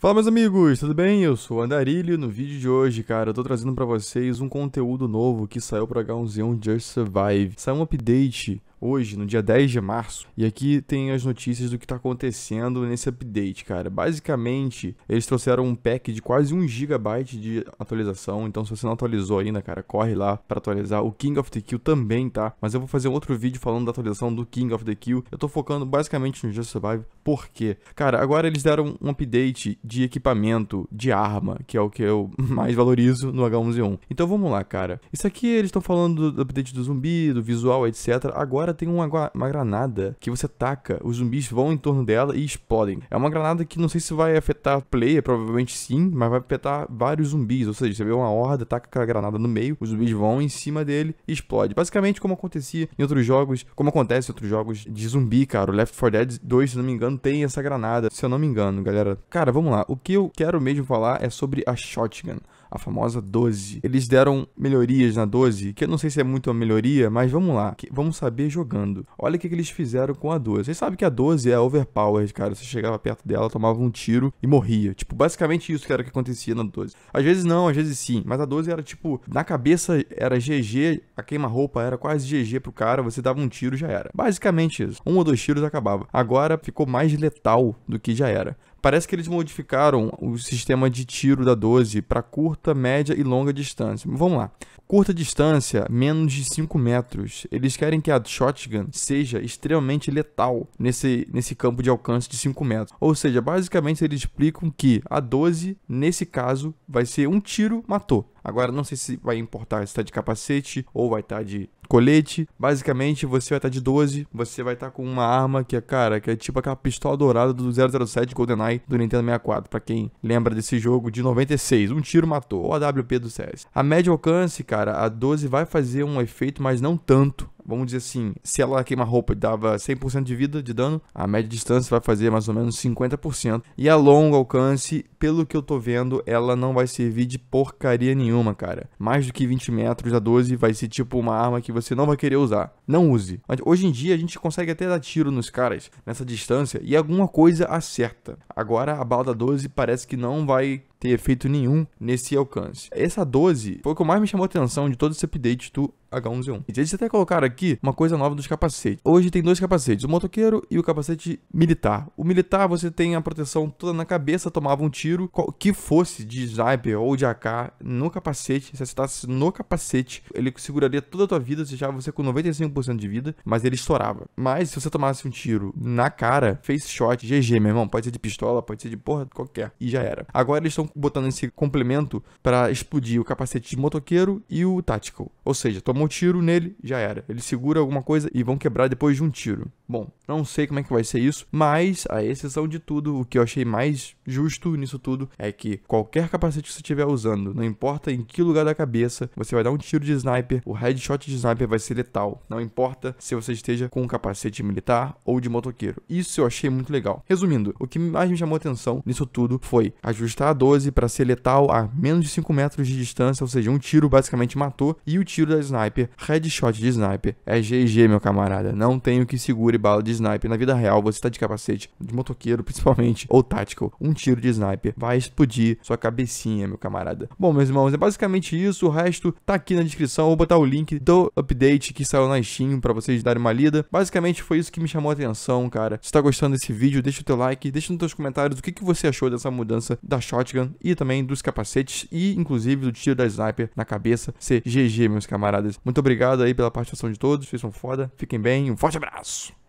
Fala meus amigos, tudo bem? Eu sou o Andarilho no vídeo de hoje, cara, eu tô trazendo pra vocês um conteúdo novo que saiu pra H1Z1 Just Survive. Saiu um update hoje, no dia 10 de março. E aqui tem as notícias do que está acontecendo nesse update, cara. Basicamente, eles trouxeram um pack de quase 1 gigabyte de atualização. Então, se você não atualizou ainda, cara, corre lá para atualizar. O King of the Kill também, tá? Mas eu vou fazer um outro vídeo falando da atualização do King of the Kill. Eu tô focando basicamente no Just Survive. Por quê? Cara, agora eles deram um update de equipamento, de arma, que é o que eu mais valorizo no H1Z1. Então, vamos lá, cara. Isso aqui eles estão falando do update do zumbi, do visual, etc. Agora hora tem uma, uma granada que você taca, os zumbis vão em torno dela e explodem. É uma granada que não sei se vai afetar player, provavelmente sim, mas vai afetar vários zumbis. Ou seja, você vê uma horda, taca aquela granada no meio, os zumbis vão em cima dele e explode. Basicamente, como acontecia em outros jogos, como acontece em outros jogos de zumbi, cara. O Left 4 Dead 2, se não me engano, tem essa granada. Se eu não me engano, galera. Cara, vamos lá. O que eu quero mesmo falar é sobre a shotgun a famosa 12. Eles deram melhorias na 12, que eu não sei se é muito uma melhoria, mas vamos lá, vamos saber jogando. Olha o que, que eles fizeram com a 12. Vocês sabem que a 12 é overpowered, cara. Você chegava perto dela, tomava um tiro e morria. Tipo, basicamente isso que era o que acontecia na 12. Às vezes não, às vezes sim, mas a 12 era tipo, na cabeça era GG, a queima-roupa era quase GG pro cara, você dava um tiro já era. Basicamente isso. Um ou dois tiros acabava. Agora ficou mais letal do que já era. Parece que eles modificaram o sistema de tiro da 12 para curta, média e longa distância. Vamos lá. Curta distância, menos de 5 metros. Eles querem que a shotgun seja extremamente letal nesse, nesse campo de alcance de 5 metros. Ou seja, basicamente eles explicam que a 12, nesse caso, vai ser um tiro, matou. Agora, não sei se vai importar se tá de capacete ou vai estar tá de colete. Basicamente, você vai estar tá de 12, você vai estar tá com uma arma que é, cara, que é tipo aquela pistola dourada do 007 GoldenEye do Nintendo 64, para quem lembra desse jogo de 96. Um tiro matou, o WP do CS. A médio alcance, cara, a 12 vai fazer um efeito, mas não tanto vamos dizer assim, se ela queima-roupa dava 100% de vida de dano, a média distância vai fazer mais ou menos 50%. E a longo alcance, pelo que eu tô vendo, ela não vai servir de porcaria nenhuma, cara. Mais do que 20 metros a 12 vai ser tipo uma arma que você não vai querer usar. Não use. Hoje em dia a gente consegue até dar tiro nos caras nessa distância e alguma coisa acerta. Agora a balda 12 parece que não vai ter efeito nenhum nesse alcance. Essa 12 foi o que mais me chamou a atenção de todo esse update do H1Z1. Eles até colocaram aqui uma coisa nova dos capacetes. Hoje tem dois capacetes, o motoqueiro e o capacete militar. O militar você tem a proteção toda na cabeça, tomava um tiro, que fosse de sniper ou de AK, no capacete, se acertasse no capacete, ele seguraria toda a tua vida, deixava você com 95% de vida, mas ele estourava. Mas se você tomasse um tiro na cara, face shot, GG, meu irmão, pode ser de pistola, pode ser de porra qualquer, e já era. Agora eles estão botando esse complemento para explodir o capacete de motoqueiro e o tactical. Ou seja, tomou um tiro nele, já era. Ele segura alguma coisa e vão quebrar depois de um tiro. Bom, não sei como é que vai ser isso, mas a exceção de tudo, o que eu achei mais justo nisso tudo é que qualquer capacete que você estiver usando, não importa em que lugar da cabeça, você vai dar um tiro de sniper, o headshot de sniper vai ser letal. Não importa se você esteja com um capacete militar ou de motoqueiro. Isso eu achei muito legal. Resumindo, o que mais me chamou atenção nisso tudo foi ajustar a 12 12 para ser letal a menos de 5 metros de distância, ou seja, um tiro basicamente matou, e o tiro da sniper, headshot de sniper, é GG, meu camarada. Não tem o que segure bala de sniper na vida real, você tá de capacete, de motoqueiro principalmente, ou tático. Um tiro de sniper vai explodir sua cabecinha, meu camarada. Bom, meus irmãos, é basicamente isso, o resto tá aqui na descrição, vou botar o link do update que saiu na Steam para vocês darem uma lida. Basicamente foi isso que me chamou a atenção, cara. Se tá gostando desse vídeo, deixa o teu like, deixa nos teus comentários o que, que você achou dessa mudança da Shotgun e também dos capacetes e, inclusive, do tiro da sniper na cabeça. CGG meus camaradas. Muito obrigado aí pela participação de todos. Vocês são foda. Fiquem bem. Um forte abraço.